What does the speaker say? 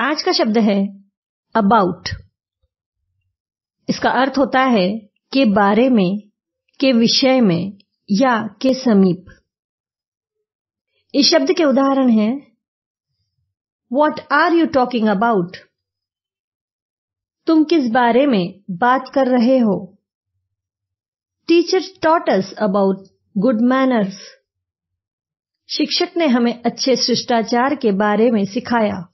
आज का शब्द है अबाउट इसका अर्थ होता है के बारे में के विषय में या के समीप इस शब्द के उदाहरण हैं what are you talking about तुम किस बारे में बात कर रहे हो teacher talks about good manners शिक्षक ने हमें अच्छे शिष्टाचार के बारे में सिखाया